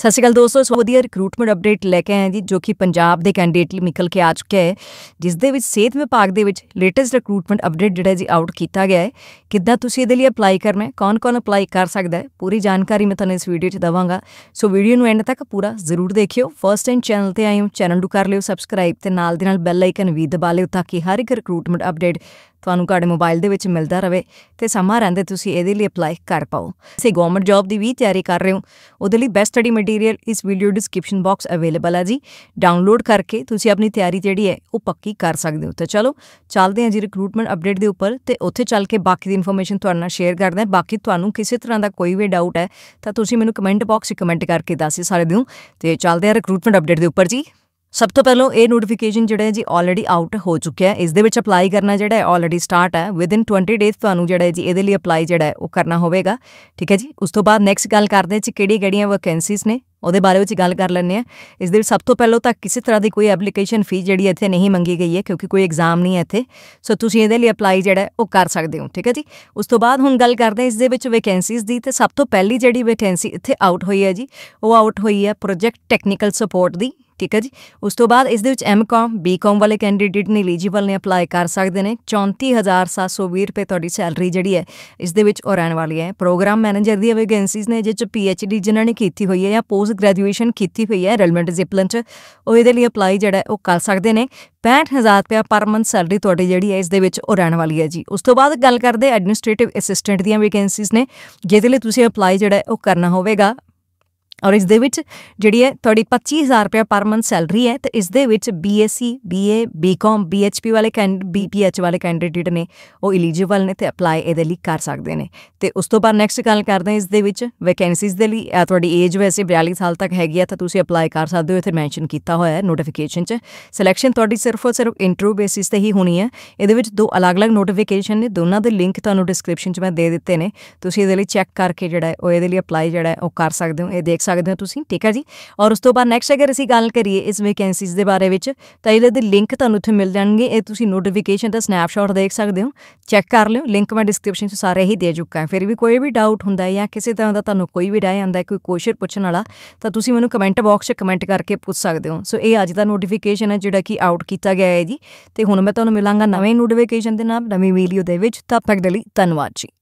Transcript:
ਸਤਿ ਸ਼੍ਰੀ ਅਕਾਲ ਦੋਸਤੋ ਸੋ ਵਧੀਆ ਰਿਕਰੂਟਮੈਂਟ ਅਪਡੇਟ ਲੈ ਕੇ ਆਏ ਜੀ ਜੋ ਕਿ ਪੰਜਾਬ ਦੇ ਕੈਂਡੀਡੇਟ ਲਈ ਨਿਕਲ ਕੇ ਆ ਚੁੱਕਿਆ ਹੈ ਜਿਸ ਦੇ ਵਿੱਚ ਸਿਹਤ ਵਿਭਾਗ ਦੇ ਵਿੱਚ ਲੇਟੈਸਟ ਰਿਕਰੂਟਮੈਂਟ ਅਪਡੇਟ ਜਿਹੜਾ ਜੀ ਆਊਟ ਕੀਤਾ ਗਿਆ ਹੈ ਕਿੱਦਾਂ ਤੁਸੀਂ ਇਹਦੇ ਲਈ ਅਪਲਾਈ ਕਰਨਾ ਹੈ ਕੌਣ-ਕੌਣ ਅਪਲਾਈ ਕਰ ਸਕਦਾ ਹੈ ਪੂਰੀ ਜਾਣਕਾਰੀ ਮੈਂ ਤੁਹਾਨੂੰ ਇਸ ਵੀਡੀਓ 'ਚ ਦਵਾਂਗਾ ਸੋ ਵੀਡੀਓ ਨੂੰ ਐਂਡ ਤੱਕ ਪੂਰਾ ਜ਼ਰੂਰ ਦੇਖਿਓ ਫਰਸਟ ਟਾਈਮ ਚੈਨਲ ਤੇ ਆਏ ਹੋ ਚੈਨਲ ਨੂੰ ਕਰ ਲਿਓ ਸਬਸਕ੍ਰਾਈਬ ਤੇ ਨਾਲ ਦੇ ਨਾਲ ਬੈਲ ਆਈਕਨ ਵੀ ਦਬਾ ਲਿਓ ਤਾਂ ਕਿ ਹਰ ਇੱਕ ਰਿਕਰੂਟਮੈਂਟ ਅਪਡੇਟ ਤੁਹਾਨੂੰ ਤੁਹਾਡੇ ਮੋਬਾਈਲ ਦੇ ਵਿੱਚ ਮਿਲਦਾ ਰਵੇ ਤੇ ਸਮਾਂ ਰਹਿੰਦੇ ਤੁਸੀਂ ਇਹਦੇ ਲਈ ਅਪਲਾਈ ਕਰ ਪਾਓ ਸੇ ਗਵਰਨਮੈਂਟ ਜੌਬ ਦੀ ਵੀ ਤਿਆਰੀ ਕਰ ਰਹੇ ਹੋ ਉਹਦੇ ਲਈ ਬੈਸਟ ਸਟੱਡੀ ਮਟੀਰੀਅਲ ਇਸ ਵੀਡੀਓ ਡਿਸਕ੍ਰਿਪਸ਼ਨ ਬਾਕਸ ਅਵੇਲੇਬਲ ਹੈ ਜੀ ਡਾਊਨਲੋਡ ਕਰਕੇ ਤੁਸੀਂ ਆਪਣੀ ਤਿਆਰੀ ਜਿਹੜੀ ਹੈ ਉਹ ਪੱਕੀ ਕਰ ਸਕਦੇ ਹੋ ਤੇ ਚਲੋ ਚੱਲਦੇ ਹਾਂ ਜੀ ਰਿਕਰੂਟਮੈਂਟ ਅਪਡੇਟ ਦੇ ਉੱਪਰ ਤੇ ਉੱਥੇ ਚੱਲ ਕੇ ਬਾਕੀ ਦੀ ਇਨਫੋਰਮੇਸ਼ਨ ਤੁਹਾਡੇ ਨਾਲ ਸ਼ੇਅਰ ਕਰਦੇ ਹਾਂ ਬਾਕੀ ਤੁਹਾਨੂੰ ਕਿਸੇ ਤਰ੍ਹਾਂ ਦਾ ਕੋਈ ਵੀ ਡਾਊਟ ਹੈ ਤਾਂ ਤੁਸੀਂ ਮੈਨੂੰ ਕਮੈਂਟ ਬਾਕਸ 'ਚ ਕਮੈਂਟ ਕਰਕੇ ਦੱਸੇ ਸਾਰੇ ਦਿਓ ਤੇ ਚੱਲਦੇ ਹਾਂ ਰਿਕਰੂਟਮੈਂਟ ਅਪਡੇਟ ਦੇ ਉੱਪਰ ਜੀ ਸਭ ਤੋਂ ਪਹਿਲਾਂ ਇਹ ਨੋਟੀਫਿਕੇਸ਼ਨ ਜਿਹੜਾ ਹੈ ਜੀ ਆਲਰੇਡੀ ਆਊਟ ਹੋ ਚੁੱਕਿਆ ਹੈ ਇਸ ਦੇ ਵਿੱਚ ਅਪਲਾਈ ਕਰਨਾ ਜਿਹੜਾ ਹੈ ਆਲਰੇਡੀ ਸਟਾਰਟ ਹੈ ਵਿਦ ਇਨ 20 ਡੇਸ ਤੁਹਾਨੂੰ ਜਿਹੜਾ ਹੈ ਜੀ ਇਹਦੇ ਲਈ ਅਪਲਾਈ ਜਿਹੜਾ ਹੈ ਉਹ ਕਰਨਾ ਹੋਵੇਗਾ ਠੀਕ ਹੈ ਜੀ ਉਸ ਤੋਂ ਬਾਅਦ ਨੈਕਸਟ ਗੱਲ ਕਰਦੇ ਜੀ ਕਿਹੜੀ ਕਿਹੜੀਆਂ ਵੈਕੈਂਸੀਜ਼ ਨੇ ਉਹਦੇ ਬਾਰੇ ਵਿੱਚ ਗੱਲ ਕਰ ਲੈਂਦੇ ਆ ਇਸ ਦੇ ਵਿੱਚ ਸਭ ਤੋਂ ਪਹਿਲਾਂ ਤਾਂ ਕਿਸੇ ਤਰ੍ਹਾਂ ਦੀ ਕੋਈ ਐਪਲੀਕੇਸ਼ਨ ਫੀ ਜਿਹੜੀ ਇੱਥੇ ਨਹੀਂ ਮੰਗੀ ਗਈ ਹੈ ਕਿਉਂਕਿ ਕੋਈ ਐਗਜ਼ਾਮ ਨਹੀਂ ਹੈ ਇੱਥੇ ਸੋ ਤੁਸੀਂ ਇਹਦੇ ਲਈ ਅਪਲਾਈ ਜਿਹੜਾ ਉਹ ਕਰ ਸਕਦੇ ਹੋ ਠੀਕ ਹੈ ਜੀ ਉਸ ਤੋਂ ਬਾਅਦ ਹੁਣ ਗੱਲ ਕਰਦੇ ਇਸ ਦੇ ਵਿੱਚ ਵੈਕੈਂਸੀਜ਼ ਦੀ ਤੇ ਸਭ ਤੋਂ ਪਹਿਲੀ ਜਿਹੜੀ ਵੈਕੈਂਸੀ ਇੱਥੇ ਆਊਟ ਹੋਈ ਹੈ ਜੀ ਉਹ ਆਊਟ ਹੋਈ ਹੈ ਪ੍ਰੋਜੈਕਟ ਟੈਕਨੀਕਲ ਸਪੋਰਟ ਦੀ ਠੀਕ ਹੈ ਜੀ ਉਸ ਤੋਂ ਬਾਅਦ ਇਸ ਦੇ ਵਿੱਚ ਐਮਕਾਮ ਬੀਕਾਮ ਵਾਲੇ ਕੈਂਡੀਡੇਟ ਨੇ ਐਲੀਜੀਬਲ ਨੇ ਅਪਲਾਈ ਕਰ ਸਕਦੇ ਨੇ 34720 ਰੁਪਏ ਤੁਹਾਡੀ ਸੈਲਰੀ ਜਿਹੜੀ ਹੈ ਇਸ ਦੇ ਵਿੱਚ ਉਹ ਰਹਿਣ ਵਾਲੀ ਹੈ ਪ੍ਰੋਗਰਾਮ ਮੈਨੇਜਰ ਦੀ ਵੈਕੈਂਸੀਜ਼ ਨੇ ਪੀ ਚ ਪੀਐਚਡੀ ਜਿਨ੍ਹਾਂ ਨੇ ਕੀਤੀ ਹੋਈ ਹੈ ਜਾਂ ਪੋਸਟ ਗ੍ਰੈਜੂਏਸ਼ਨ ਕੀਤੀ ਹੋਈ ਹੈ ਰੈਲਵੈਂਟ ਡਿਸਪਲਨ ਚ ਉਹ ਇਹਦੇ ਲਈ ਅਪਲਾਈ ਜਿਹੜਾ ਉਹ ਕਰ ਸਕਦੇ ਨੇ 65000 ਰੁਪਏ ਪਰ ਮੰਥ ਸੈਲਰੀ ਤੁਹਾਡੀ ਜਿਹੜੀ ਹੈ ਇਸ ਦੇ ਵਿੱਚ ਉਹ ਰਹਿਣ ਵਾਲੀ ਹੈ ਜੀ ਉਸ ਤੋਂ ਬਾਅਦ ਗੱਲ ਕਰਦੇ ਐਡਮਿਨਿਸਟ੍ਰੇਟਿਵ ਅਸਿਸਟੈਂਟ ਦੀਆਂ ਵੈਕੈਂਸੀਜ਼ ਨੇ ਜਿਹਦੇ ਲਈ ਤੁਸੀਂ ਅਪਲਾਈ ਜਿਹੜਾ ਉਹ ਕਰਨਾ ਹੋਵੇਗਾ ਔਰ ਇਸ ਦੇ ਵਿੱਚ ਜਿਹੜੀ ਹੈ ਤੁਹਾਡੀ 25000 ਰੁਪਏ ਪਰ ਮੰਥ ਸੈਲਰੀ ਹੈ ਤੇ ਇਸ ਦੇ ਵਿੱਚ BSc BA BCom BHP ਵਾਲੇ ਕੈਂਡ BPH ਵਾਲੇ ਕੈਂਡੀਡੇਟ ਨੇ ਉਹ ਐਲੀਜੀਬਲ ਨੇ ਤੇ ਅਪਲਾਈ ਇਹਦੇ ਲਈ ਕਰ ਸਕਦੇ ਨੇ ਤੇ ਉਸ ਤੋਂ ਬਾਅਦ ਨੈਕਸਟ ਗੱਲ ਕਰਦੇ ਹਾਂ ਇਸ ਦੇ ਵਿੱਚ ਵੈਕੈਂਸੀਜ਼ ਦੇ ਲਈ ਤੁਹਾਡੀ ਏਜ ਵੈਸੇ 42 ਸਾਲ ਤੱਕ ਹੈਗੀ ਆ ਤਾਂ ਤੁਸੀਂ ਅਪਲਾਈ ਕਰ ਸਕਦੇ ਹੋ ਇਥੇ ਮੈਂਸ਼ਨ ਕੀਤਾ ਹੋਇਆ ਹੈ ਨੋਟੀਫਿਕੇਸ਼ਨ 'ਚ ਸਿਲੈਕਸ਼ਨ ਤੁਹਾਡੀ ਸਿਰਫ ਔਰ ਸਿਰਫ ਇੰਟਰਵਿਊ ਬੇਸਿਸ ਤੇ ਹੀ ਹੋਣੀ ਹੈ ਇਹਦੇ ਵਿੱਚ ਦੋ ਅਲੱਗ-ਅਲੱਗ ਨੋਟੀਫਿਕੇਸ਼ਨ ਨੇ ਦੋਨਾਂ ਦੇ ਲਿੰਕ ਤੁਹਾਨੂੰ ਡਿਸਕ੍ਰਿਪਸ਼ਨ 'ਚ ਮੈਂ ਦੇ ਦਿੱਤੇ ਨੇ ਤੁਸੀਂ ਇਹਦੇ ਲਈ ਚੈੱਕ ਕਰਕੇ ਜਿਹੜਾ ਹੈ ਉਹ ਇਹਦੇ ਲਈ ਅਪਲਾਈ ਜਿਹੜਾ ਹੈ ਉਹ ਕਰ ਸਕਦੇ ਹੋ ਇਹ ਦੇਖ ਸਕਦੇ ਹੋ ਤੁਸੀਂ ਠੀਕ ਹੈ ਜੀ ਔਰ ਉਸ ਤੋਂ ਬਾਅਦ ਨੈਕਸਟ ਅਗਰ ਅਸੀਂ ਗੱਲ ਕਰੀਏ ਇਸ ਵੈਕੈਂਸੀਜ਼ ਦੇ ਬਾਰੇ ਵਿੱਚ ਤਾਂ ਇਹਦੇ ਦੇ ਲਿੰਕ ਤੁਹਾਨੂੰ ਉੱਥੇ ਮਿਲ ਜਾਣਗੇ ਇਹ ਤੁਸੀਂ ਨੋਟੀਫਿਕੇਸ਼ਨ ਦਾ ਸਨੈਪਸ਼ਾਟ ਦੇਖ ਸਕਦੇ ਹੋ ਚੈੱਕ ਕਰ ਲਿਓ ਲਿੰਕ ਮੈਂ ਡਿਸਕ੍ਰਿਪਸ਼ਨ 'ਚ ਸਾਰੇ ਹੀ ਦੇ ਚੁੱਕਾ ਹਾਂ ਫਿਰ ਵੀ ਕੋਈ ਵੀ ਡਾਊਟ ਹੁੰਦਾ ਹੈ ਜਾਂ ਕਿਸੇ ਤਰ੍ਹਾਂ ਦਾ ਤੁਹਾਨੂੰ ਕੋਈ ਵੀ ਰਾਏ ਆਂਦਾ ਹੈ ਕੋਈ ਕੁਐਸਚਨ ਪੁੱਛਣ ਵਾਲਾ ਤਾਂ ਤੁਸੀਂ ਮੈਨੂੰ ਕਮੈਂਟ ਬਾਕਸ 'ਚ ਕਮੈਂਟ ਕਰਕੇ ਪੁੱਛ ਸਕਦੇ ਹੋ ਸੋ ਇਹ ਅੱਜ ਦਾ ਨੋਟੀਫਿਕੇਸ਼ਨ ਹੈ ਜਿਹੜਾ ਕਿ ਆਊਟ ਕੀਤਾ ਗਿਆ ਹੈ ਜੀ ਤੇ ਹੁਣ ਮੈਂ ਤੁਹਾਨੂੰ ਮਿਲਾਂਗਾ ਨਵੇਂ ਨੋਟੀਫਿਕੇਸ਼ਨ ਦੇ ਨਾਲ ਨਵੀਂ ਵੀਡੀਓ ਦੇ ਵਿੱਚ ਤਦ ਤੱਕ ਦੇ ਲਈ ਧੰਨਵਾਦ ਜੀ